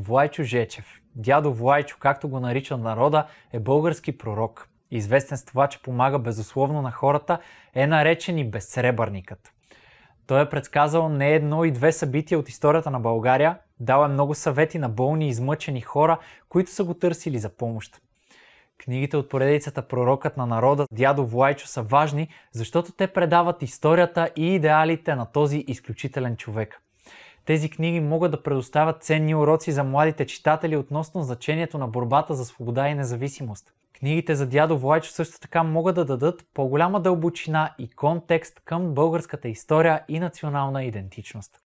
Влайчо Жечев. Дядо Влайчо, както го нарича народа, е български пророк. Известен с това, че помага безусловно на хората, е наречен и безсребърникът. Той е предсказал не едно и две събития от историята на България, дал е много съвети на болни и измъчени хора, които са го търсили за помощ. Книгите от поредицата Пророкът на народа, дядо Влайчо са важни, защото те предават историята и идеалите на този изключителен човек – тези книги могат да предоставят ценни уроци за младите читатели относно значението на борбата за свобода и независимост. Книгите за дядо Влайчо също така могат да дадат по-голяма дълбочина и контекст към българската история и национална идентичност.